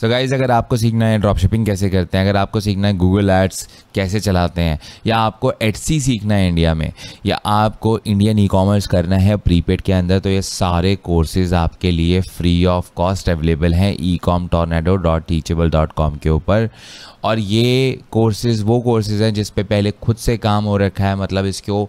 सो so guys अगर आपको सीखना है ड्रॉप शिपिंग कैसे करते हैं अगर आपको सीखना है गूगल एड्स कैसे चलाते हैं या आपको एडसी सीखना है इंडिया में या आपको इंडियन ई कॉमर्स करना है प्रीपेड के अंदर तो ये सारे कोर्सेज़ आपके लिए फ्री ऑफ कॉस्ट अवेलेबल हैं e com tornado dot teachable dot com के ऊपर और ये कोर्सेज़ वो कोर्सेज़ हैं जिस पर पहले खुद से काम हो रखा है मतलब इसको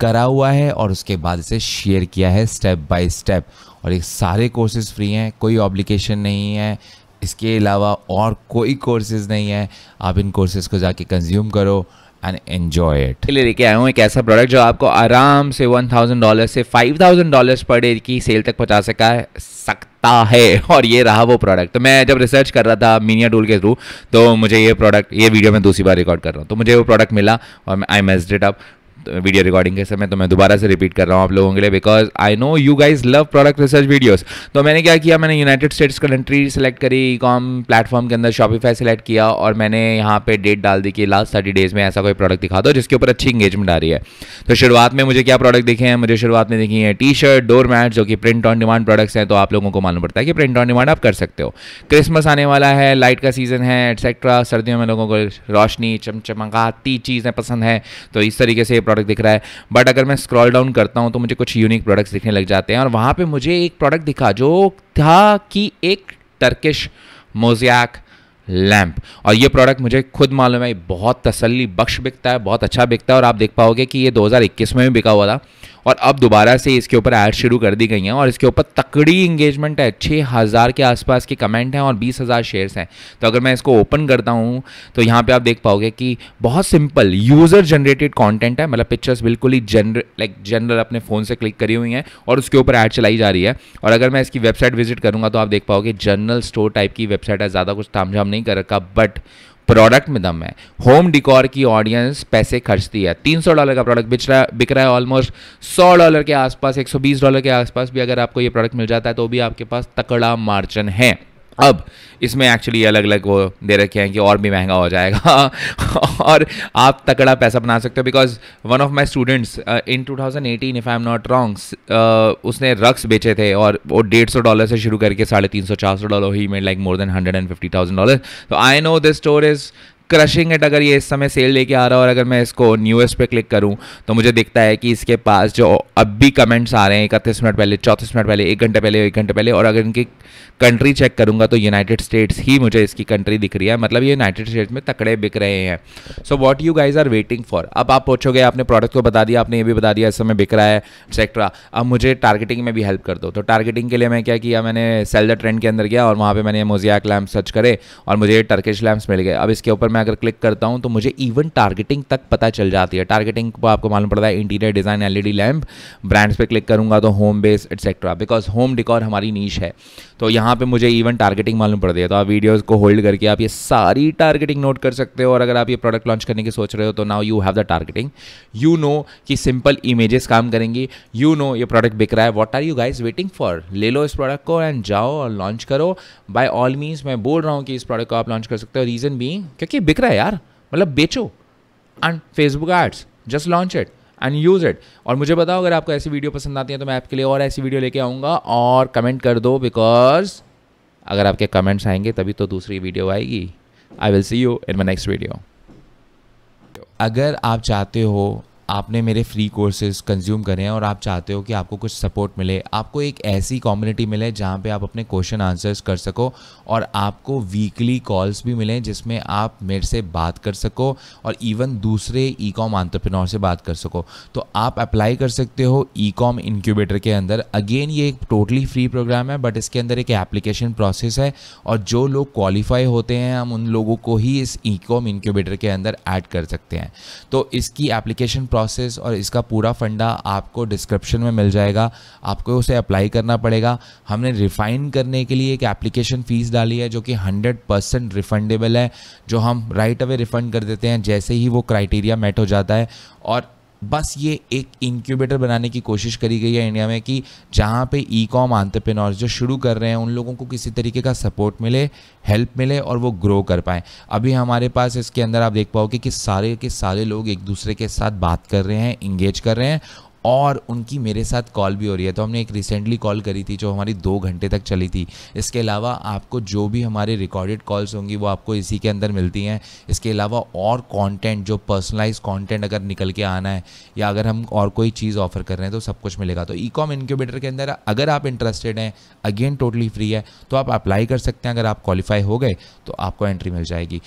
करा हुआ है और उसके बाद इसे शेयर किया है स्टेप बाय स्टेप और ये सारे कोर्सेज़ फ्री हैं कोई ऑब्लिकेशन नहीं है इसके अलावा और कोई कोर्सेज नहीं है आप इन कोर्सेज को जाके कंज्यूम करो एंड एन्जॉय इट इसलिए लेके आया हूँ एक ऐसा प्रोडक्ट जो आपको आराम से वन थाउजेंड डॉलर से five thousand dollars per day की सेल तक पहुँचा सका है सकता है और ये रहा वो प्रोडक्ट तो मैं जब रिसर्च कर रहा था मीनिया टूल के थ्रू तो मुझे ये प्रोडक्ट ये वीडियो मैं दूसरी बार रिकॉर्ड कर रहा हूँ तो मुझे वो प्रोडक्ट मिला और आई मेजड डिट अप वीडियो रिकॉर्डिंग के समय तो मैं दोबारा से रिपीट कर रहा हूँ आप लोगों के लिए because I know you guys love product research videos तो मैंने क्या किया मैंने यूनाइटेड स्टेट्स का कंट्री सेलेक्ट करी ई कॉम प्लेटफॉर्म के अंदर शॉपिफाई सेलेक्ट किया और मैंने यहाँ पे डेट डाल दी कि लास्ट थर्टी डेज में ऐसा कोई प्रोडक्ट दिखा दो जिसके ऊपर अच्छी इंगेजमेंट आ रही है तो शुरुआत में मुझे क्या प्रोडक्ट दिखे हैं मुझे शुरुआत में दिखी है टी शर्ट डोर मैट जो कि प्रिंट ऑन डिमांड प्रोडक्ट्स हैं तो आप लोगों को मालूम पड़ता है कि प्रिंट ऑन डिमांड आप कर सकते हो क्रिसमस आने वाला है लाइट का सीजन है एट्सेट्रा सर्दियों में लोगों को रोशनी चमचमकाती चीज़ें पसंद हैं तो इस तरीके से प्रोडक्ट दिख रहा है बट अगर मैं स्क्रॉल डाउन करता हूँ तो मुझे कुछ यूनिक प्रोडक्ट्स दिखने लग जाते हैं और वहाँ पर मुझे एक प्रोडक्ट दिखा जो था कि एक टर्किश मोजैक लैम्प और ये प्रोडक्ट मुझे खुद मालूम है बहुत तसल्ली बख्श बिकता है बहुत अच्छा बिकता है और आप देख पाओगे कि ये 2021 में भी बिका हुआ था और अब दोबारा से इसके ऊपर ऐड शुरू कर दी गई हैं और इसके ऊपर तकड़ी इंगेजमेंट है छः हज़ार के आसपास के कमेंट हैं और बीस हज़ार शेयर्स हैं तो अगर मैं इसको ओपन करता हूँ तो यहाँ पे आप देख पाओगे कि बहुत सिंपल यूज़र जनरेटेड कंटेंट है मतलब पिक्चर्स बिल्कुल ही जनरल लाइक जनरल अपने फ़ोन से क्लिक करी हुई हैं और उसके ऊपर ऐड चलाई जा रही है और अगर मैं इसकी वेबसाइट विजिट करूँगा तो आप देख पाओगे जनरल स्टोर टाइप की वेबसाइट है ज़्यादा कुछ तामझाम नहीं कर रखा बट प्रोडक्ट में दम है होम डिकॉर की ऑडियंस पैसे खर्चती है तीन डॉलर का प्रोडक्ट बिच रहा बिक रहा है ऑलमोस्ट सौ डॉलर के आसपास एक सौ बीस डॉलर के आसपास भी अगर आपको ये प्रोडक्ट मिल जाता है तो भी आपके पास तकड़ा मार्जिन है अब इसमें एक्चुअली अलग अलग वो दे रखे हैं कि और भी महंगा हो जाएगा और आप तकड़ा पैसा बना सकते हो because one of my students in 2018 if I am not wrong उसने रक्स बेचे थे और वो डेढ़ सौ डॉलर से शुरू करके साढ़े तीन सौ चार सौ dollar he made like more than hundred and fifty thousand dollar तो I know this store is crushing it अगर ये इस समय सेल लेके आ रहा है और अगर मैं इसको न्यूएस्ट पे क्लिक करूँ तो मुझे दिखता है कि इसके पास जो अब भी कमेंट्स आ रहे हैं इकतीस मिनट पहले चौंतीस मिनट पहले एक घंटे पहले एक घंटे पहले और अगर इनकी कंट्री चेक करूँगा तो यूनाइटेड स्टेट्स ही मुझे इसकी कंट्री दिख रही है मतलब ये यूनाइटेड स्टेट्स में तकड़े बिक रहे हैं so what you guys are waiting for अब आप पूछोगे आपने प्रोडक्ट को बता दिया आपने ये भी बता दिया इस समय बिक रहा है एक्सेट्रा अब मुझे टारगेटिंग में भी हेल्प कर दो तो टारगेटिंग के लिए मैं क्या किया मैंने सेल द ट्रेंड के अंदर गया और वहाँ पर मैंने मोजियाक लैम्प सर्च करे और मुझे टर्किश लैम्प्स मिल गए अब इसके ऊपर मैं मैं अगर क्लिक करता हूँ तो मुझे इवन टारगेटिंग तक पता चल जाती है टारगेटिंग को आपको मालूम पड़ता है interior design LED lamp brands पे क्लिक करूँगा तो home base etcetera because home decor हमारी नीच है तो यहाँ पर मुझे इवन टारगेटिंग मालूम पड़ती है तो आप वीडियोज़ को होल्ड करके आप ये सारी टारगेटिंग नोट कर सकते हो और अगर आप ये प्रोडक्ट लॉन्च करने की सोच रहे हो तो now you have the targeting you know कि सिंपल इमेजेस काम करेंगी यू नो ये प्रोडक्ट बिक रहा है what are you guys waiting for ले लो इस प्रोडक्ट को एंड जाओ और लॉन्च करो बाय ऑल मीन्स मैं बोल रहा हूँ कि इस प्रोडक्ट को आप लॉन्च कर सकते हो रीज़न बी क्योंकि बिक रहा है यार मतलब बेचो and Facebook ads just launch it and use it और मुझे बताओ अगर आपको ऐसी वीडियो पसंद आती है तो मैं आपके लिए और ऐसी वीडियो लेके आऊँगा और कमेंट कर दो बिकॉज अगर आपके कमेंट्स आएंगे तभी तो दूसरी वीडियो आएगी I will see you in my next video अगर आप चाहते हो आपने मेरे फ्री कोर्सेज कंज्यूम करें और आप चाहते हो कि आपको कुछ सपोर्ट मिले आपको एक ऐसी कम्युनिटी मिले जहाँ पे आप अपने क्वेश्चन आंसर्स कर सको और आपको वीकली कॉल्स भी मिलें जिसमें आप मेरे से बात कर सको और इवन दूसरे ई कॉम आंट्रप्रनोर से बात कर सको तो आप अप्लाई कर सकते हो ई कॉम इनक्यूबेटर के अंदर अगेन ये एक टोटली फ्री प्रोग्राम है बट इसके अंदर एक एप्लीकेशन प्रोसेस है और जो लोग क्वालिफाई होते हैं हम उन लोगों को ही इस ई कॉम इनक्यूबेटर के अंदर ऐड कर सकते हैं तो इसकी एप्लीकेशन प्रोसेस प्रोसेस और इसका पूरा फंडा आपको डिस्क्रिप्शन में मिल जाएगा आपको उसे अप्लाई करना पड़ेगा हमने रिफाइन करने के लिए एक एप्लीकेशन फ़ीस डाली है जो कि हंड्रेड परसेंट रिफंडेबल है जो हम राइट अवे रिफंड कर देते हैं जैसे ही वो क्राइटेरिया मेट हो जाता है और बस ये एक इंक्यूबेटर बनाने की कोशिश करी गई है इंडिया में कि जहाँ पे ई कॉम आंतरप्रेनोर्स जो शुरू कर रहे हैं उन लोगों को किसी तरीके का सपोर्ट मिले हेल्प मिले और वो ग्रो कर पाएँ अभी हमारे पास इसके अंदर आप देख पाओगे कि सारे के सारे लोग एक दूसरे के साथ बात कर रहे हैं इंगेज कर रहे हैं और उनकी मेरे साथ कॉल भी हो रही है तो हमने एक रिसेंटली कॉल करी थी जो हमारी दो घंटे तक चली थी इसके अलावा आपको जो भी हमारे रिकॉर्डेड कॉल्स होंगी वो आपको इसी के अंदर मिलती हैं इसके अलावा और कंटेंट जो पर्सनलाइज कंटेंट अगर निकल के आना है या अगर हम और कोई चीज़ ऑफर कर रहे हैं तो सब कुछ मिलेगा तो ई कॉम इनक्यूबेटर के अंदर अगर आप इंटरेस्टेड हैं अगेन टोटली फ्री है तो आप अप्लाई कर सकते हैं अगर आप क्वालिफाई हो गए तो आपको एंट्री मिल जाएगी